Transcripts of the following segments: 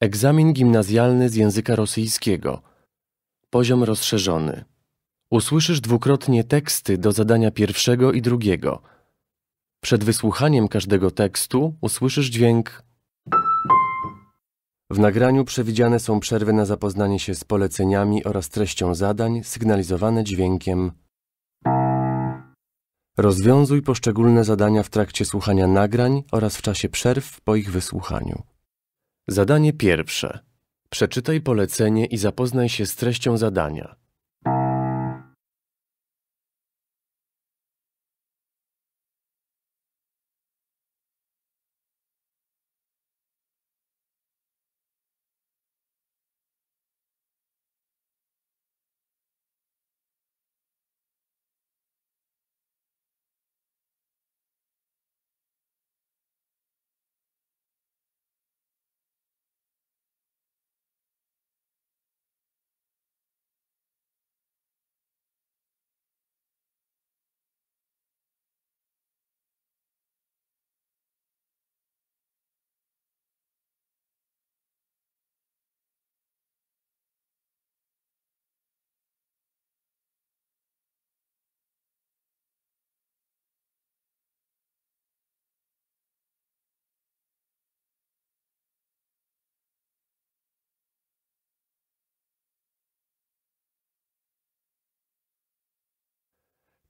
Egzamin gimnazjalny z języka rosyjskiego. Poziom rozszerzony. Usłyszysz dwukrotnie teksty do zadania pierwszego i drugiego. Przed wysłuchaniem każdego tekstu usłyszysz dźwięk. W nagraniu przewidziane są przerwy na zapoznanie się z poleceniami oraz treścią zadań, sygnalizowane dźwiękiem. Rozwiązuj poszczególne zadania w trakcie słuchania nagrań oraz w czasie przerw po ich wysłuchaniu. Zadanie pierwsze. Przeczytaj polecenie i zapoznaj się z treścią zadania.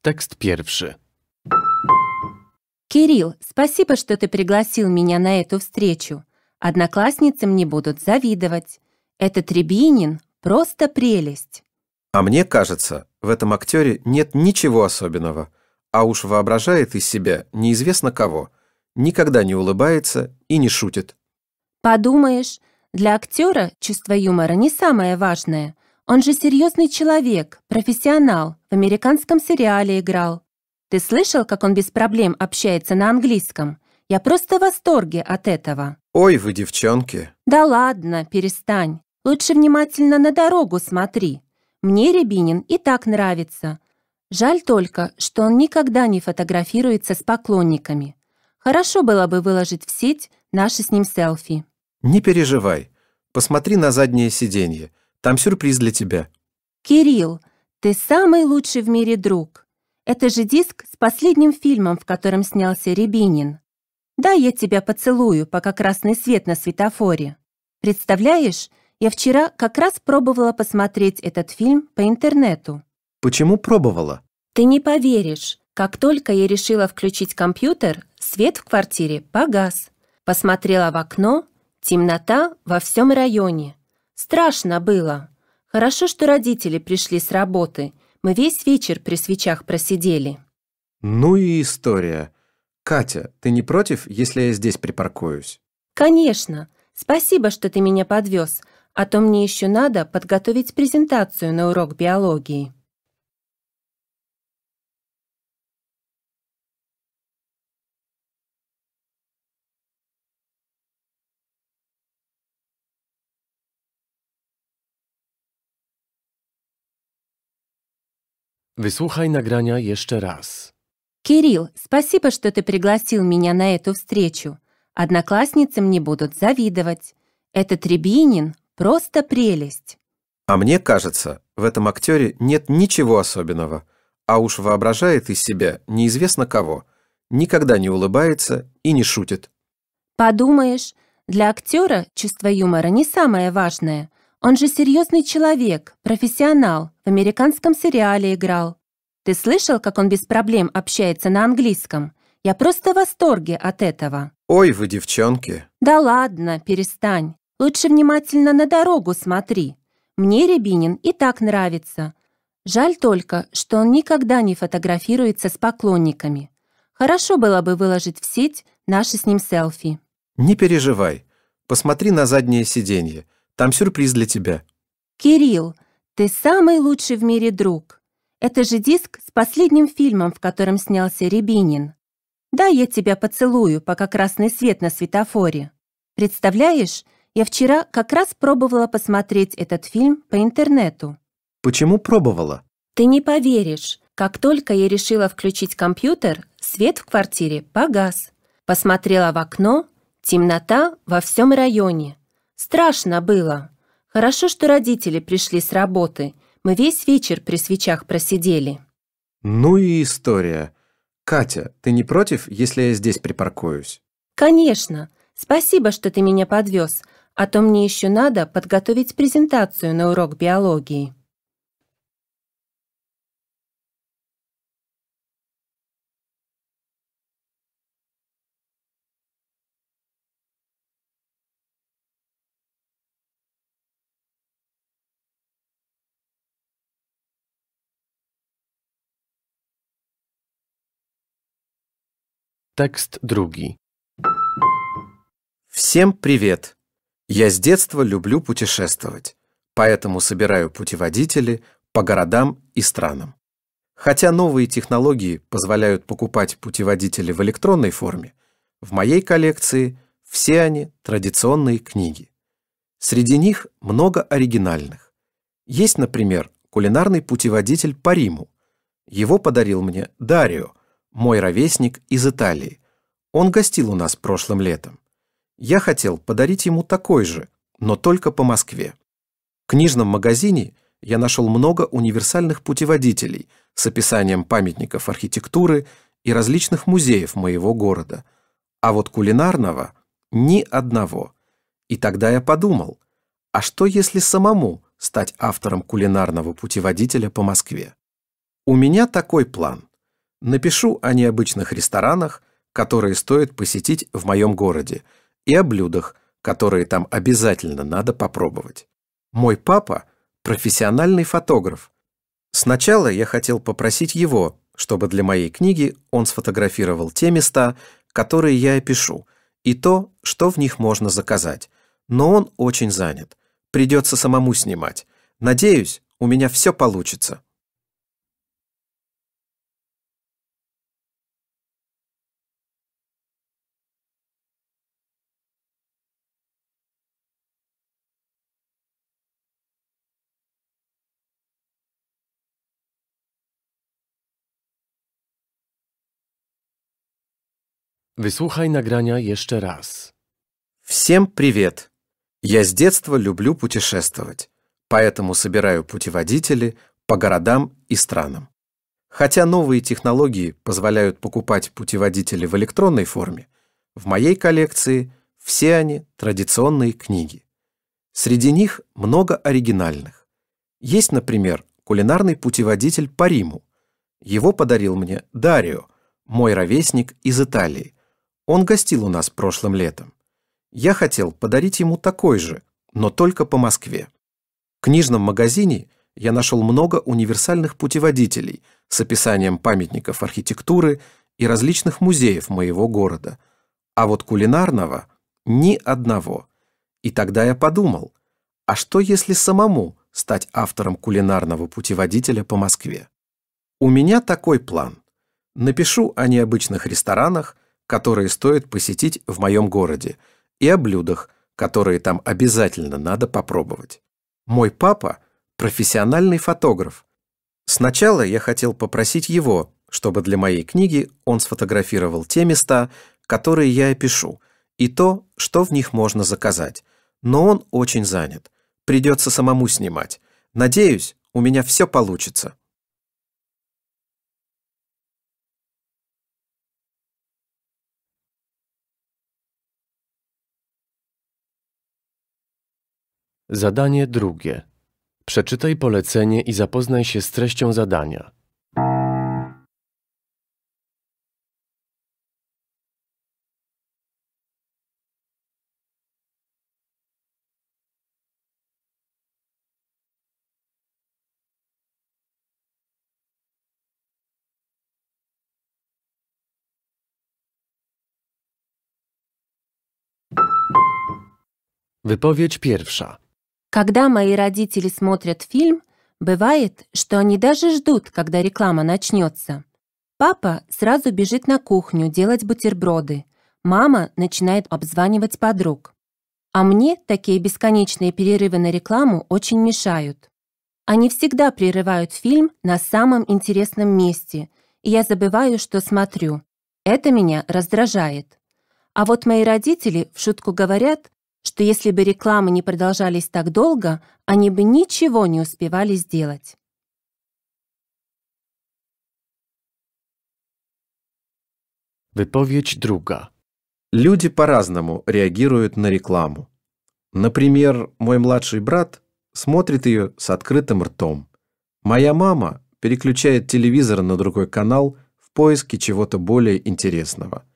Текст первый. Кирилл, спасибо, что ты пригласил меня на эту встречу. Одноклассницы мне будут завидовать. Этот Рябинин – просто прелесть. А мне кажется, в этом актере нет ничего особенного. А уж воображает из себя неизвестно кого. Никогда не улыбается и не шутит. Подумаешь, для актера чувство юмора не самое важное. Он же серьезный человек, профессионал, в американском сериале играл. Ты слышал, как он без проблем общается на английском? Я просто в восторге от этого». «Ой, вы девчонки». «Да ладно, перестань. Лучше внимательно на дорогу смотри. Мне Рябинин и так нравится. Жаль только, что он никогда не фотографируется с поклонниками. Хорошо было бы выложить в сеть наши с ним селфи». «Не переживай. Посмотри на заднее сиденье. Там сюрприз для тебя». «Кирилл, ты самый лучший в мире друг. Это же диск с последним фильмом, в котором снялся Рябинин. Дай я тебя поцелую, пока красный свет на светофоре. Представляешь, я вчера как раз пробовала посмотреть этот фильм по интернету». «Почему пробовала?» «Ты не поверишь. Как только я решила включить компьютер, свет в квартире погас. Посмотрела в окно, темнота во всем районе. Страшно было. Хорошо, что родители пришли с работы. Мы весь вечер при свечах просидели. Ну и история. Катя, ты не против, если я здесь припаркуюсь? Конечно. Спасибо, что ты меня подвез, а то мне еще надо подготовить презентацию на урок биологии. Wysłuchaj nagrania jeszcze raz. Кирилл, спасибо, что ты пригласил меня на эту встречу. Одноклассницы мне будут завидовать. Этот Рябинин – просто прелесть. А мне кажется, в этом актере нет ничего особенного. А уж воображает из себя неизвестно кого. Никогда не улыбается и не шутит. Подумаешь, для актера чувство юмора не самое важное. Он же серьезный человек, профессионал, в американском сериале играл. Ты слышал, как он без проблем общается на английском? Я просто в восторге от этого». «Ой, вы девчонки». «Да ладно, перестань. Лучше внимательно на дорогу смотри. Мне Рябинин и так нравится. Жаль только, что он никогда не фотографируется с поклонниками. Хорошо было бы выложить в сеть наши с ним селфи». «Не переживай. Посмотри на заднее сиденье. Там сюрприз для тебя. Кирилл, ты самый лучший в мире друг. Это же диск с последним фильмом, в котором снялся Рябинин. Дай я тебя поцелую, пока красный свет на светофоре. Представляешь, я вчера как раз пробовала посмотреть этот фильм по интернету. Почему пробовала? Ты не поверишь. Как только я решила включить компьютер, свет в квартире погас. Посмотрела в окно, темнота во всем районе. Страшно было. Хорошо, что родители пришли с работы. Мы весь вечер при свечах просидели. Ну и история. Катя, ты не против, если я здесь припаркуюсь? Конечно. Спасибо, что ты меня подвез, а то мне еще надо подготовить презентацию на урок биологии. Текст drugi. Всем привет! Я с детства люблю путешествовать, поэтому собираю путеводители по городам и странам. Хотя новые технологии позволяют покупать путеводители в электронной форме, в моей коллекции все они традиционные книги. Среди них много оригинальных. Есть, например, кулинарный путеводитель по Риму. Его подарил мне Дарио, мой ровесник из Италии. Он гостил у нас прошлым летом. Я хотел подарить ему такой же, но только по Москве. В книжном магазине я нашел много универсальных путеводителей с описанием памятников архитектуры и различных музеев моего города. А вот кулинарного – ни одного. И тогда я подумал, а что если самому стать автором кулинарного путеводителя по Москве? У меня такой план. Напишу о необычных ресторанах, которые стоит посетить в моем городе, и о блюдах, которые там обязательно надо попробовать. Мой папа – профессиональный фотограф. Сначала я хотел попросить его, чтобы для моей книги он сфотографировал те места, которые я опишу, и то, что в них можно заказать. Но он очень занят. Придется самому снимать. Надеюсь, у меня все получится. Wysłuchaj nagrania еще раз. Всем привет! Я с детства люблю путешествовать, поэтому собираю путеводители по городам и странам. Хотя новые технологии позволяют покупать путеводители в электронной форме, в моей коллекции все они традиционные книги. Среди них много оригинальных. Есть, например, кулинарный путеводитель по Риму. Его подарил мне Дарио, мой ровесник из Италии, он гостил у нас прошлым летом. Я хотел подарить ему такой же, но только по Москве. В книжном магазине я нашел много универсальных путеводителей с описанием памятников архитектуры и различных музеев моего города. А вот кулинарного – ни одного. И тогда я подумал, а что если самому стать автором кулинарного путеводителя по Москве? У меня такой план. Напишу о необычных ресторанах – которые стоит посетить в моем городе, и о блюдах, которые там обязательно надо попробовать. Мой папа – профессиональный фотограф. Сначала я хотел попросить его, чтобы для моей книги он сфотографировал те места, которые я опишу, и то, что в них можно заказать. Но он очень занят. Придется самому снимать. Надеюсь, у меня все получится. Zadanie drugie. Przeczytaj polecenie i zapoznaj się z treścią zadania. Wypowiedź pierwsza. Когда мои родители смотрят фильм, бывает, что они даже ждут, когда реклама начнется. Папа сразу бежит на кухню делать бутерброды. Мама начинает обзванивать подруг. А мне такие бесконечные перерывы на рекламу очень мешают. Они всегда прерывают фильм на самом интересном месте, и я забываю, что смотрю. Это меня раздражает. А вот мои родители в шутку говорят, что если бы рекламы не продолжались так долго, они бы ничего не успевали сделать. Wypowiedź друга. Люди по-разному реагируют на рекламу. Например, мой младший брат смотрит ее с открытым ртом. Моя мама переключает телевизор на другой канал в поиске чего-то более интересного.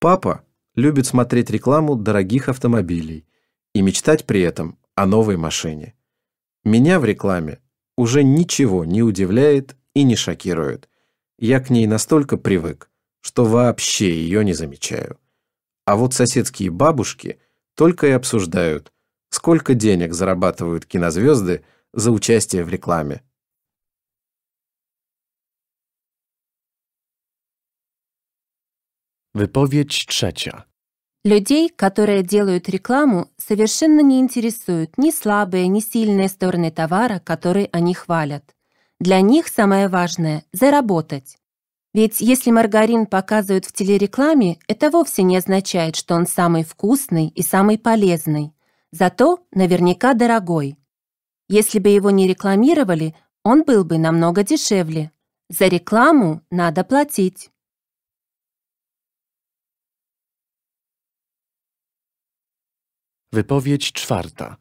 Папа любит смотреть рекламу дорогих автомобилей и мечтать при этом о новой машине. Меня в рекламе уже ничего не удивляет и не шокирует. Я к ней настолько привык, что вообще ее не замечаю. А вот соседские бабушки только и обсуждают, сколько денег зарабатывают кинозвезды за участие в рекламе. Wypowiedź третья. Людей, которые делают рекламу, совершенно не интересуют ни слабые, ни сильные стороны товара, который они хвалят. Для них самое важное – заработать. Ведь если маргарин показывают в телерекламе, это вовсе не означает, что он самый вкусный и самый полезный. Зато наверняка дорогой. Если бы его не рекламировали, он был бы намного дешевле. За рекламу надо платить. Wypowiedź czwarta.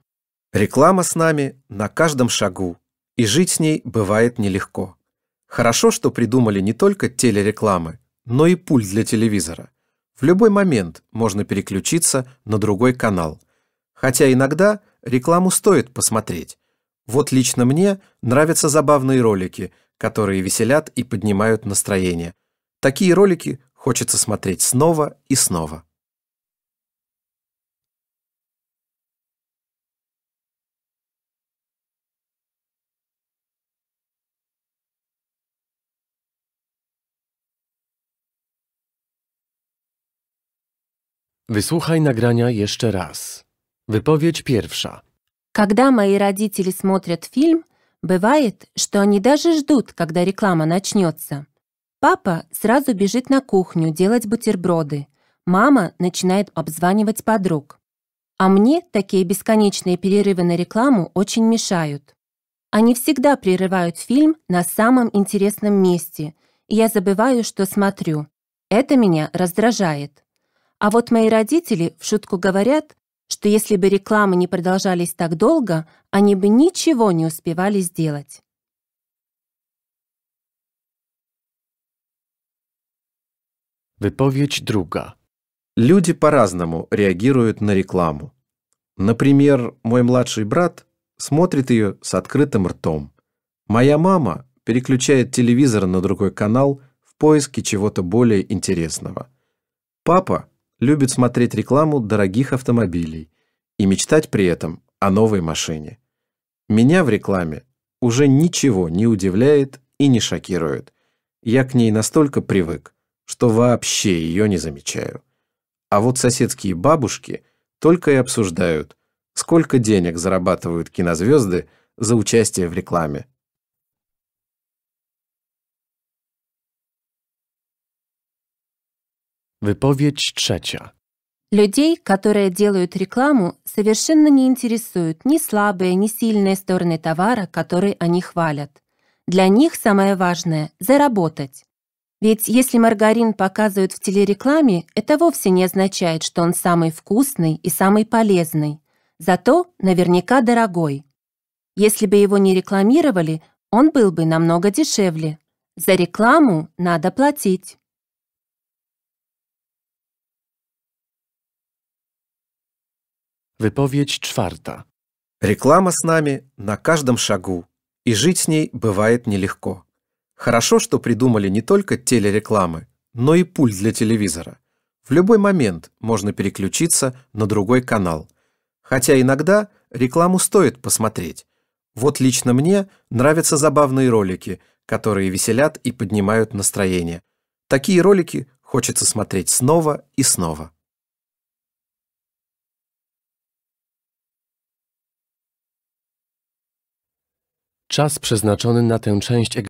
Реклама с нами на каждом шагу, и жить с ней бывает нелегко. Хорошо, что придумали не только телерекламы, но и пульт для телевизора. В любой момент можно переключиться на другой канал. Хотя иногда рекламу стоит посмотреть. Вот лично мне нравятся забавные ролики, которые веселят и поднимают настроение. Такие ролики хочется смотреть снова и снова. Wysłuchaj nagrania jeszcze raz. Wypowiedź pierwsza. Когда мои родители смотрят фильм, бывает, что они даже ждут, когда реклама начнется. Папа сразу бежит на кухню делать бутерброды. Мама начинает обзванивать подруг. А мне такие бесконечные перерывы на рекламу очень мешают. Они всегда прерывают фильм на самом интересном месте, и я забываю, что смотрю. Это меня раздражает. А вот мои родители в шутку говорят, что если бы рекламы не продолжались так долго, они бы ничего не успевали сделать. Wypowiedź друга. Люди по-разному реагируют на рекламу. Например, мой младший брат смотрит ее с открытым ртом. Моя мама переключает телевизор на другой канал в поиске чего-то более интересного. Папа любит смотреть рекламу дорогих автомобилей и мечтать при этом о новой машине. Меня в рекламе уже ничего не удивляет и не шокирует. Я к ней настолько привык, что вообще ее не замечаю. А вот соседские бабушки только и обсуждают, сколько денег зарабатывают кинозвезды за участие в рекламе. Выповедь третья. Людей, которые делают рекламу, совершенно не интересуют ни слабые, ни сильные стороны товара, который они хвалят. Для них самое важное – заработать. Ведь если маргарин показывают в телерекламе, это вовсе не означает, что он самый вкусный и самый полезный. Зато наверняка дорогой. Если бы его не рекламировали, он был бы намного дешевле. За рекламу надо платить. Wypowiedź czwarta. Реклама с нами на каждом шагу, и жить с ней бывает нелегко. Хорошо, что придумали не только телерекламы, но и пульт для телевизора. В любой момент можно переключиться на другой канал. Хотя иногда рекламу стоит посмотреть. Вот лично мне нравятся забавные ролики, которые веселят и поднимают настроение. Такие ролики хочется смотреть снова и снова. Czas przeznaczony na tę część